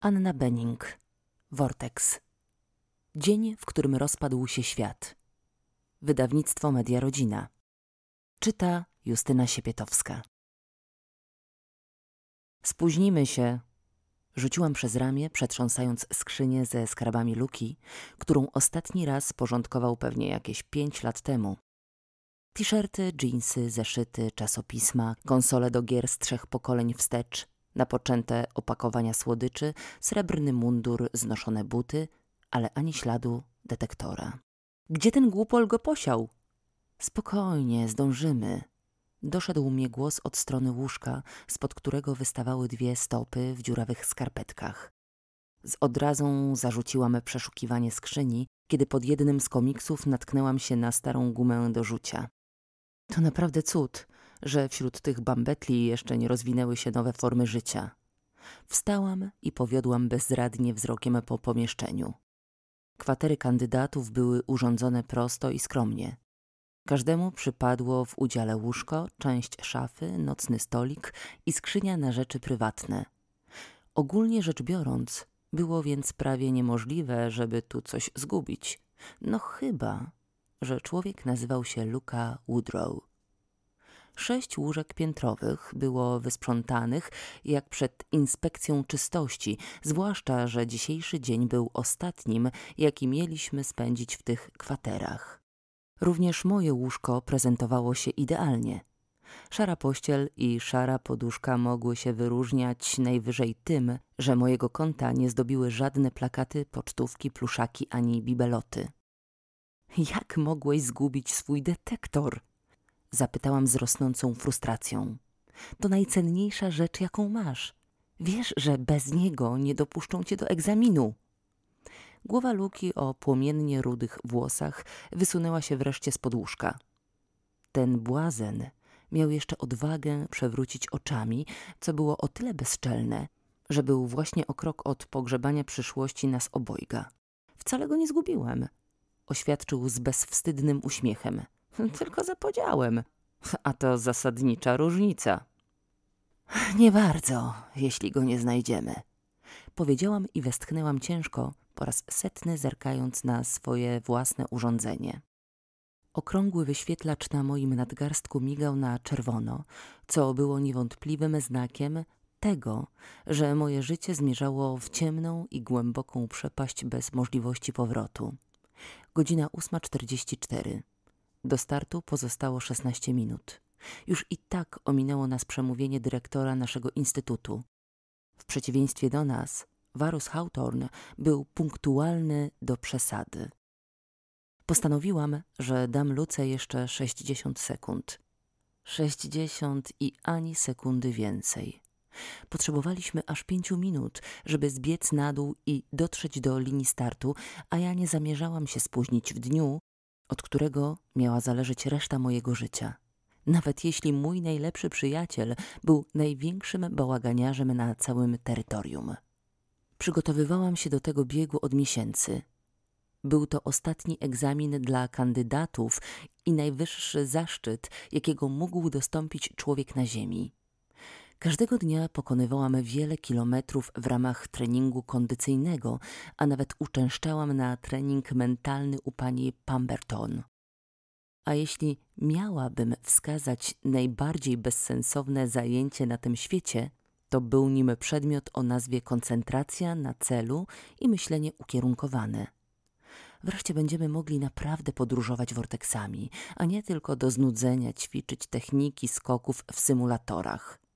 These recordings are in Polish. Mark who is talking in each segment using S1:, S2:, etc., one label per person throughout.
S1: Anna Benning. Vortex. Dzień, w którym rozpadł się świat. Wydawnictwo Media Rodzina. Czyta Justyna Siepietowska. Spóźnimy się. Rzuciłam przez ramię, przetrząsając skrzynię ze skarbami Luki, którą ostatni raz porządkował pewnie jakieś pięć lat temu. T-shirty, dżinsy, zeszyty, czasopisma, konsole do gier z trzech pokoleń wstecz – Napoczęte opakowania słodyczy, srebrny mundur, znoszone buty, ale ani śladu detektora. Gdzie ten głupol go posiał? Spokojnie, zdążymy. Doszedł mnie głos od strony łóżka, spod którego wystawały dwie stopy w dziurawych skarpetkach. Z odrazą zarzuciłam przeszukiwanie skrzyni, kiedy pod jednym z komiksów natknęłam się na starą gumę do rzucia. To naprawdę cud, że wśród tych bambetli jeszcze nie rozwinęły się nowe formy życia. Wstałam i powiodłam bezradnie wzrokiem po pomieszczeniu. Kwatery kandydatów były urządzone prosto i skromnie. Każdemu przypadło w udziale łóżko, część szafy, nocny stolik i skrzynia na rzeczy prywatne. Ogólnie rzecz biorąc, było więc prawie niemożliwe, żeby tu coś zgubić. No chyba, że człowiek nazywał się Luka Woodrow. Sześć łóżek piętrowych było wysprzątanych jak przed inspekcją czystości, zwłaszcza, że dzisiejszy dzień był ostatnim, jaki mieliśmy spędzić w tych kwaterach. Również moje łóżko prezentowało się idealnie. Szara pościel i szara poduszka mogły się wyróżniać najwyżej tym, że mojego konta nie zdobiły żadne plakaty, pocztówki, pluszaki ani bibeloty. Jak mogłeś zgubić swój detektor? Zapytałam z rosnącą frustracją. To najcenniejsza rzecz, jaką masz. Wiesz, że bez niego nie dopuszczą cię do egzaminu. Głowa Luki o płomiennie rudych włosach wysunęła się wreszcie z łóżka. Ten błazen miał jeszcze odwagę przewrócić oczami, co było o tyle bezczelne, że był właśnie o krok od pogrzebania przyszłości nas obojga. Wcale go nie zgubiłem, oświadczył z bezwstydnym uśmiechem. Tylko za podziałem. A to zasadnicza różnica. Nie bardzo, jeśli go nie znajdziemy. Powiedziałam i westchnęłam ciężko, po raz setny zerkając na swoje własne urządzenie. Okrągły wyświetlacz na moim nadgarstku migał na czerwono, co było niewątpliwym znakiem tego, że moje życie zmierzało w ciemną i głęboką przepaść bez możliwości powrotu. Godzina 8.44. Do startu pozostało 16 minut. Już i tak ominęło nas przemówienie dyrektora naszego instytutu. W przeciwieństwie do nas, Varus Hawthorne był punktualny do przesady. Postanowiłam, że dam Luce jeszcze 60 sekund. 60 i ani sekundy więcej. Potrzebowaliśmy aż pięciu minut, żeby zbiec na dół i dotrzeć do linii startu, a ja nie zamierzałam się spóźnić w dniu, od którego miała zależeć reszta mojego życia. Nawet jeśli mój najlepszy przyjaciel był największym bałaganiarzem na całym terytorium. Przygotowywałam się do tego biegu od miesięcy. Był to ostatni egzamin dla kandydatów i najwyższy zaszczyt, jakiego mógł dostąpić człowiek na Ziemi. Każdego dnia pokonywałam wiele kilometrów w ramach treningu kondycyjnego, a nawet uczęszczałam na trening mentalny u pani Pemberton. A jeśli miałabym wskazać najbardziej bezsensowne zajęcie na tym świecie, to był nim przedmiot o nazwie koncentracja na celu i myślenie ukierunkowane. Wreszcie będziemy mogli naprawdę podróżować worteksami, a nie tylko do znudzenia ćwiczyć techniki skoków w symulatorach.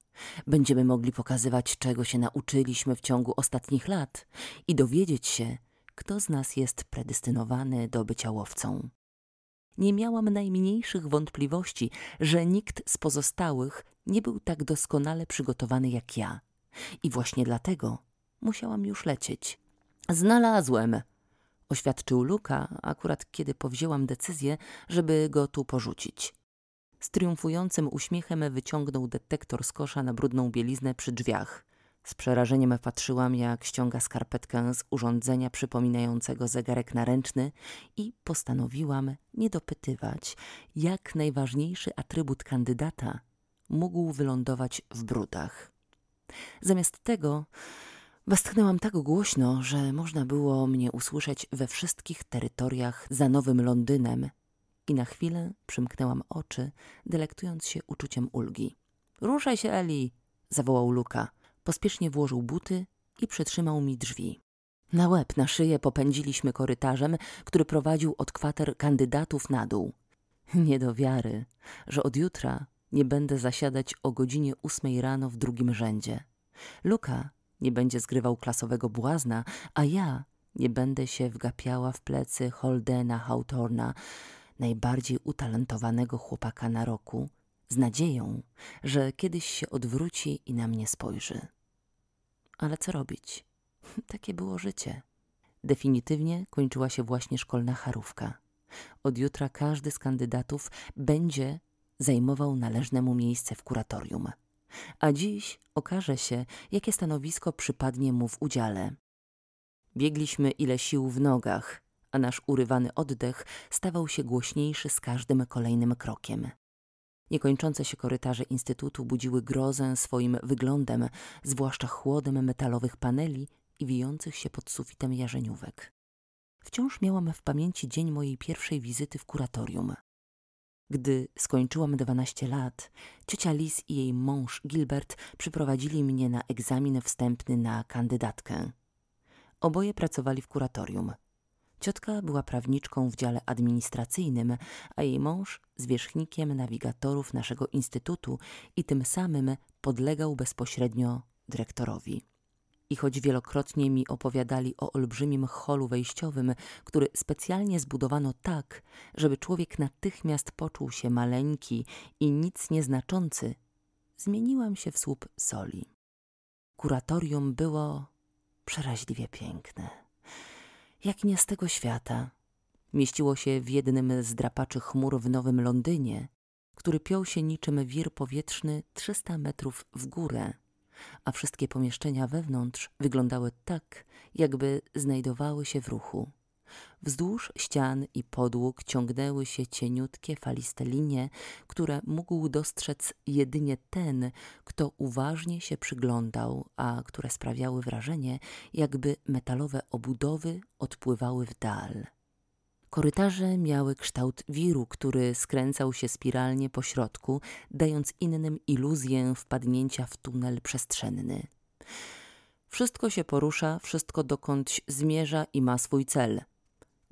S1: Będziemy mogli pokazywać, czego się nauczyliśmy w ciągu ostatnich lat i dowiedzieć się, kto z nas jest predestynowany do bycia łowcą. Nie miałam najmniejszych wątpliwości, że nikt z pozostałych nie był tak doskonale przygotowany jak ja. I właśnie dlatego musiałam już lecieć. Znalazłem! oświadczył Luka, akurat kiedy powzięłam decyzję, żeby go tu porzucić. Z triumfującym uśmiechem wyciągnął detektor z kosza na brudną bieliznę przy drzwiach. Z przerażeniem patrzyłam, jak ściąga skarpetkę z urządzenia przypominającego zegarek naręczny i postanowiłam nie dopytywać, jak najważniejszy atrybut kandydata mógł wylądować w brudach. Zamiast tego westchnęłam tak głośno, że można było mnie usłyszeć we wszystkich terytoriach za Nowym Londynem i na chwilę przymknęłam oczy, delektując się uczuciem ulgi. Ruszaj się, Eli! zawołał Luka. Pospiesznie włożył buty i przytrzymał mi drzwi. Na łeb, na szyję popędziliśmy korytarzem, który prowadził od kwater kandydatów na dół. Nie do wiary, że od jutra nie będę zasiadać o godzinie ósmej rano w drugim rzędzie. Luka nie będzie zgrywał klasowego błazna, a ja nie będę się wgapiała w plecy Holdena Hawthorna, najbardziej utalentowanego chłopaka na roku, z nadzieją, że kiedyś się odwróci i na mnie spojrzy. Ale co robić? Takie było życie. Definitywnie kończyła się właśnie szkolna charówka. Od jutra każdy z kandydatów będzie zajmował należne mu miejsce w kuratorium. A dziś okaże się, jakie stanowisko przypadnie mu w udziale. Biegliśmy ile sił w nogach, a nasz urywany oddech stawał się głośniejszy z każdym kolejnym krokiem. Niekończące się korytarze instytutu budziły grozę swoim wyglądem, zwłaszcza chłodem metalowych paneli i wijących się pod sufitem jarzeniówek. Wciąż miałam w pamięci dzień mojej pierwszej wizyty w kuratorium. Gdy skończyłam 12 lat, ciocia Liz i jej mąż Gilbert przyprowadzili mnie na egzamin wstępny na kandydatkę. Oboje pracowali w kuratorium. Ciotka była prawniczką w dziale administracyjnym, a jej mąż zwierzchnikiem nawigatorów naszego instytutu i tym samym podlegał bezpośrednio dyrektorowi. I choć wielokrotnie mi opowiadali o olbrzymim holu wejściowym, który specjalnie zbudowano tak, żeby człowiek natychmiast poczuł się maleńki i nic nieznaczący, zmieniłam się w słup soli. Kuratorium było przeraźliwie piękne jak nie z tego świata. Mieściło się w jednym z drapaczy chmur w Nowym Londynie, który piął się niczym wir powietrzny 300 metrów w górę, a wszystkie pomieszczenia wewnątrz wyglądały tak, jakby znajdowały się w ruchu. Wzdłuż ścian i podłóg ciągnęły się cieniutkie, faliste linie, które mógł dostrzec jedynie ten, kto uważnie się przyglądał, a które sprawiały wrażenie, jakby metalowe obudowy odpływały w dal. Korytarze miały kształt wiru, który skręcał się spiralnie po środku, dając innym iluzję wpadnięcia w tunel przestrzenny. Wszystko się porusza, wszystko dokądś zmierza i ma swój cel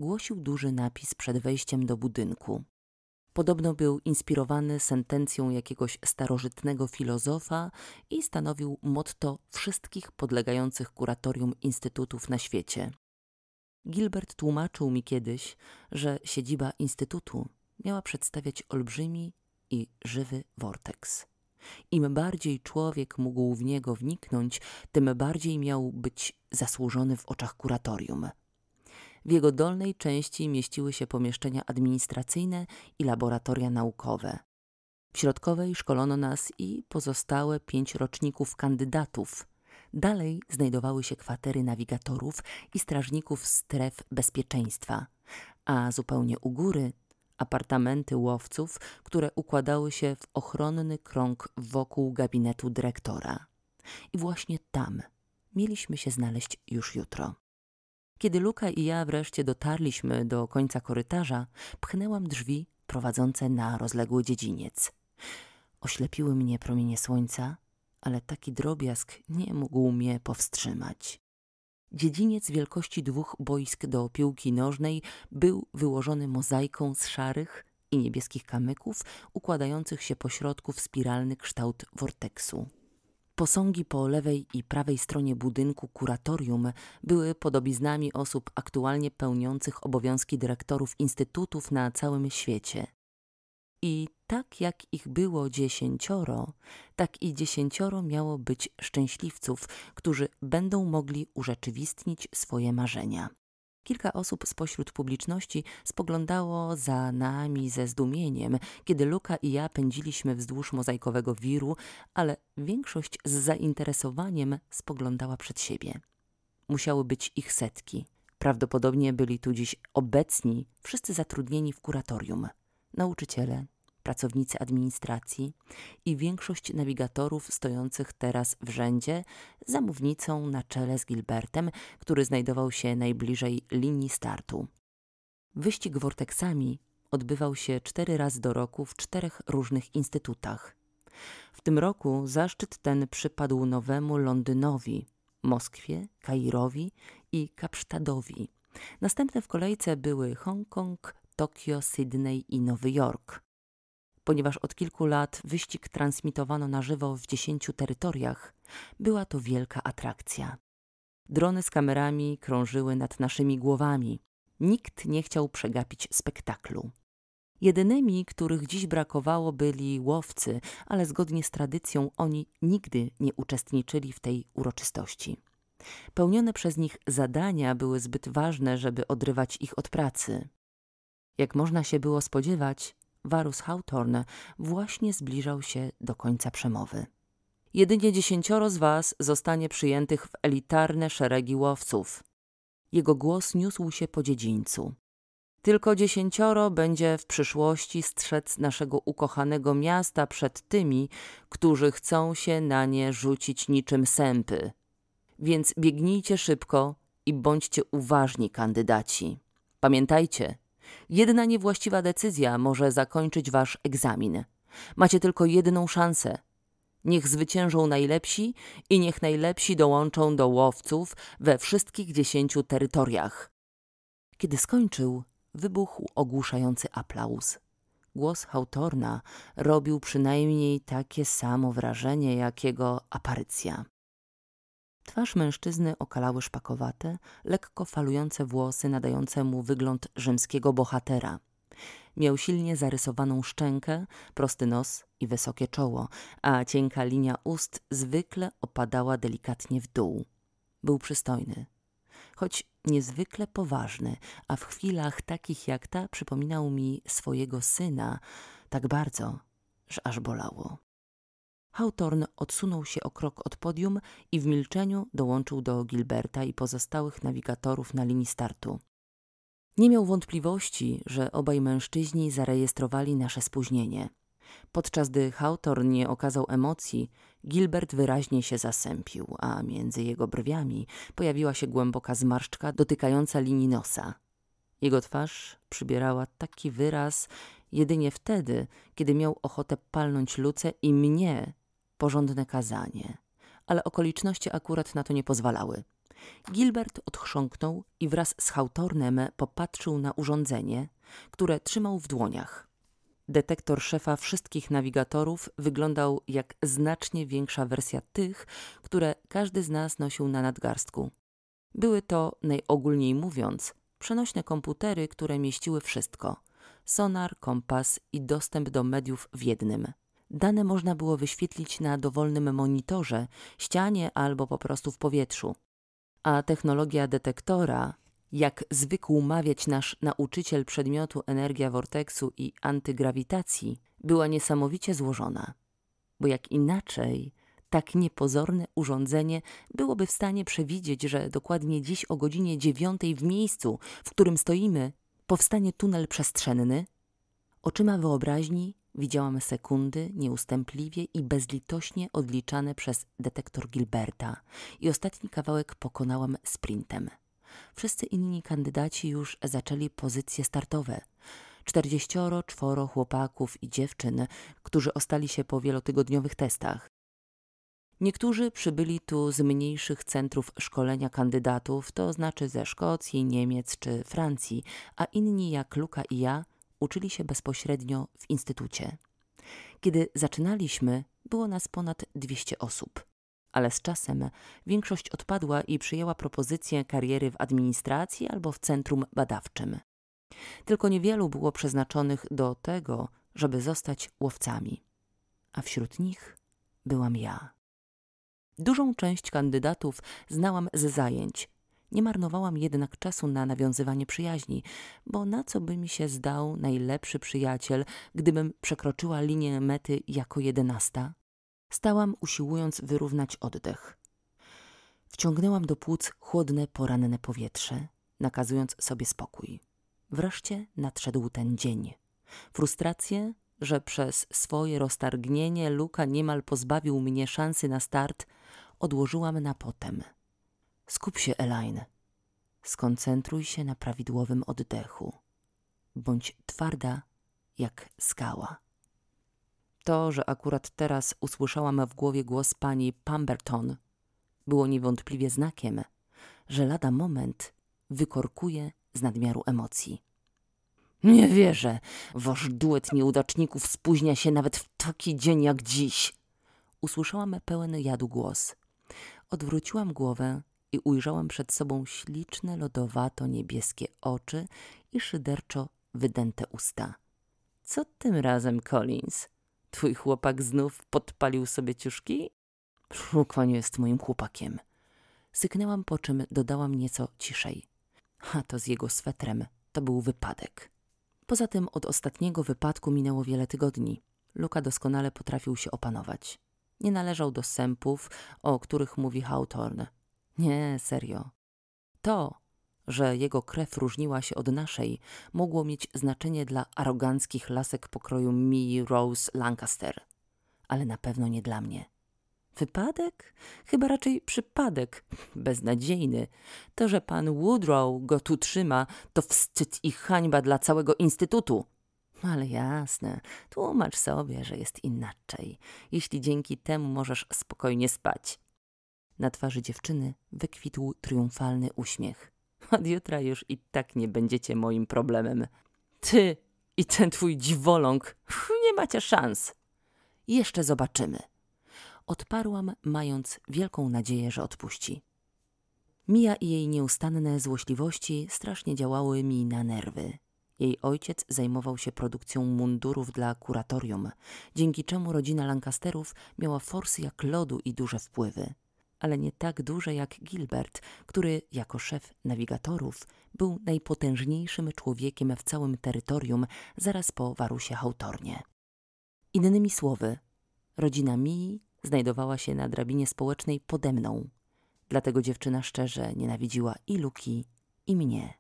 S1: głosił duży napis przed wejściem do budynku. Podobno był inspirowany sentencją jakiegoś starożytnego filozofa i stanowił motto wszystkich podlegających kuratorium instytutów na świecie. Gilbert tłumaczył mi kiedyś, że siedziba instytutu miała przedstawiać olbrzymi i żywy worteks. Im bardziej człowiek mógł w niego wniknąć, tym bardziej miał być zasłużony w oczach kuratorium. W jego dolnej części mieściły się pomieszczenia administracyjne i laboratoria naukowe. W środkowej szkolono nas i pozostałe pięć roczników kandydatów. Dalej znajdowały się kwatery nawigatorów i strażników stref bezpieczeństwa, a zupełnie u góry apartamenty łowców, które układały się w ochronny krąg wokół gabinetu dyrektora. I właśnie tam mieliśmy się znaleźć już jutro. Kiedy Luka i ja wreszcie dotarliśmy do końca korytarza, pchnęłam drzwi prowadzące na rozległy dziedziniec. Oślepiły mnie promienie słońca, ale taki drobiazg nie mógł mnie powstrzymać. Dziedziniec wielkości dwóch boisk do piłki nożnej był wyłożony mozaiką z szarych i niebieskich kamyków, układających się po środku w spiralny kształt worteksu. Posągi po lewej i prawej stronie budynku kuratorium były podobiznami osób aktualnie pełniących obowiązki dyrektorów instytutów na całym świecie. I tak jak ich było dziesięcioro, tak i dziesięcioro miało być szczęśliwców, którzy będą mogli urzeczywistnić swoje marzenia. Kilka osób spośród publiczności spoglądało za nami ze zdumieniem, kiedy Luka i ja pędziliśmy wzdłuż mozaikowego wiru, ale większość z zainteresowaniem spoglądała przed siebie. Musiały być ich setki. Prawdopodobnie byli tu dziś obecni, wszyscy zatrudnieni w kuratorium. Nauczyciele, pracownicy administracji i większość nawigatorów stojących teraz w rzędzie za mównicą na czele z Gilbertem, który znajdował się najbliżej linii startu. Wyścig worteksami odbywał się cztery razy do roku w czterech różnych instytutach. W tym roku zaszczyt ten przypadł nowemu Londynowi, Moskwie, Kairowi i Kapsztadowi. Następne w kolejce były Hongkong, Tokio, Sydney i Nowy Jork. Ponieważ od kilku lat wyścig transmitowano na żywo w dziesięciu terytoriach, była to wielka atrakcja. Drony z kamerami krążyły nad naszymi głowami. Nikt nie chciał przegapić spektaklu. Jedynymi, których dziś brakowało, byli łowcy, ale zgodnie z tradycją oni nigdy nie uczestniczyli w tej uroczystości. Pełnione przez nich zadania były zbyt ważne, żeby odrywać ich od pracy. Jak można się było spodziewać, Varus Hawthorne właśnie zbliżał się do końca przemowy. Jedynie dziesięcioro z was zostanie przyjętych w elitarne szeregi łowców. Jego głos niósł się po dziedzińcu. Tylko dziesięcioro będzie w przyszłości strzec naszego ukochanego miasta przed tymi, którzy chcą się na nie rzucić niczym sępy. Więc biegnijcie szybko i bądźcie uważni kandydaci. Pamiętajcie, Jedna niewłaściwa decyzja może zakończyć wasz egzamin. Macie tylko jedną szansę. Niech zwyciężą najlepsi i niech najlepsi dołączą do łowców we wszystkich dziesięciu terytoriach. Kiedy skończył, wybuchł ogłuszający aplauz. Głos autorna robił przynajmniej takie samo wrażenie, jakiego aparycja. Twarz mężczyzny okalały szpakowate, lekko falujące włosy nadające mu wygląd rzymskiego bohatera. Miał silnie zarysowaną szczękę, prosty nos i wysokie czoło, a cienka linia ust zwykle opadała delikatnie w dół. Był przystojny, choć niezwykle poważny, a w chwilach takich jak ta przypominał mi swojego syna tak bardzo, że aż bolało. Hawthorne odsunął się o krok od podium i w milczeniu dołączył do Gilberta i pozostałych nawigatorów na linii startu. Nie miał wątpliwości, że obaj mężczyźni zarejestrowali nasze spóźnienie. Podczas gdy Hawthorne nie okazał emocji, Gilbert wyraźnie się zasępił, a między jego brwiami pojawiła się głęboka zmarszczka dotykająca linii nosa. Jego twarz przybierała taki wyraz jedynie wtedy, kiedy miał ochotę palnąć Luce i mnie porządne kazanie, ale okoliczności akurat na to nie pozwalały. Gilbert odchrząknął i wraz z hałtornem popatrzył na urządzenie, które trzymał w dłoniach. Detektor szefa wszystkich nawigatorów wyglądał jak znacznie większa wersja tych, które każdy z nas nosił na nadgarstku. Były to, najogólniej mówiąc, przenośne komputery, które mieściły wszystko: sonar, kompas i dostęp do mediów w jednym. Dane można było wyświetlić na dowolnym monitorze, ścianie albo po prostu w powietrzu. A technologia detektora, jak zwykł mawiać nasz nauczyciel przedmiotu energia worteksu i antygrawitacji, była niesamowicie złożona. Bo jak inaczej, tak niepozorne urządzenie byłoby w stanie przewidzieć, że dokładnie dziś o godzinie dziewiątej w miejscu, w którym stoimy, powstanie tunel przestrzenny? Oczyma wyobraźni Widziałam sekundy nieustępliwie i bezlitośnie odliczane przez detektor Gilberta i ostatni kawałek pokonałam sprintem. Wszyscy inni kandydaci już zaczęli pozycje startowe. Czterdzieścioro, czworo chłopaków i dziewczyn, którzy ostali się po wielotygodniowych testach. Niektórzy przybyli tu z mniejszych centrów szkolenia kandydatów, to znaczy ze Szkocji, Niemiec czy Francji, a inni jak Luka i ja uczyli się bezpośrednio w instytucie. Kiedy zaczynaliśmy, było nas ponad 200 osób, ale z czasem większość odpadła i przyjęła propozycję kariery w administracji albo w centrum badawczym. Tylko niewielu było przeznaczonych do tego, żeby zostać łowcami, a wśród nich byłam ja. Dużą część kandydatów znałam z zajęć, nie marnowałam jednak czasu na nawiązywanie przyjaźni, bo na co by mi się zdał najlepszy przyjaciel, gdybym przekroczyła linię mety jako jedenasta? Stałam usiłując wyrównać oddech. Wciągnęłam do płuc chłodne, poranne powietrze, nakazując sobie spokój. Wreszcie nadszedł ten dzień. Frustrację, że przez swoje roztargnienie Luka niemal pozbawił mnie szansy na start, odłożyłam na potem – Skup się, Elaine. Skoncentruj się na prawidłowym oddechu. Bądź twarda jak skała. To, że akurat teraz usłyszałam w głowie głos pani Pemberton, było niewątpliwie znakiem, że lada moment wykorkuje z nadmiaru emocji. Nie wierzę, wasz duet nieudaczników spóźnia się nawet w taki dzień jak dziś. Usłyszałam pełen jadu głos. Odwróciłam głowę i ujrzałam przed sobą śliczne, lodowato-niebieskie oczy i szyderczo wydęte usta. Co tym razem, Collins? Twój chłopak znów podpalił sobie ciuszki? Szukwan jest moim chłopakiem. Syknęłam, po czym dodałam nieco ciszej. A to z jego swetrem. To był wypadek. Poza tym od ostatniego wypadku minęło wiele tygodni. Luka doskonale potrafił się opanować. Nie należał do sępów, o których mówi Hawthorne. Nie, serio. To, że jego krew różniła się od naszej, mogło mieć znaczenie dla aroganckich lasek pokroju mi Rose Lancaster. Ale na pewno nie dla mnie. Wypadek? Chyba raczej przypadek. Beznadziejny. To, że pan Woodrow go tu trzyma, to wstyd i hańba dla całego instytutu. Ale jasne, tłumacz sobie, że jest inaczej, jeśli dzięki temu możesz spokojnie spać. Na twarzy dziewczyny wykwitł triumfalny uśmiech. Od jutra już i tak nie będziecie moim problemem. Ty i ten twój dziwoląg, nie macie szans. Jeszcze zobaczymy. Odparłam, mając wielką nadzieję, że odpuści. Mija i jej nieustanne złośliwości strasznie działały mi na nerwy. Jej ojciec zajmował się produkcją mundurów dla kuratorium, dzięki czemu rodzina Lancasterów miała forsy jak lodu i duże wpływy ale nie tak duże jak Gilbert, który jako szef nawigatorów był najpotężniejszym człowiekiem w całym terytorium zaraz po Warusie Hautornie. Innymi słowy, rodzina Mii znajdowała się na drabinie społecznej pode mną, dlatego dziewczyna szczerze nienawidziła i Luki, i mnie.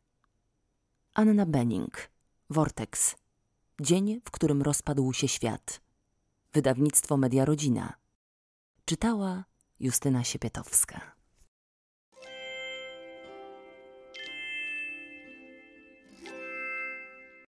S1: Anna Benning, Vortex. Dzień, w którym rozpadł się świat. Wydawnictwo Media Rodzina. Czytała Justyna Siepietowska.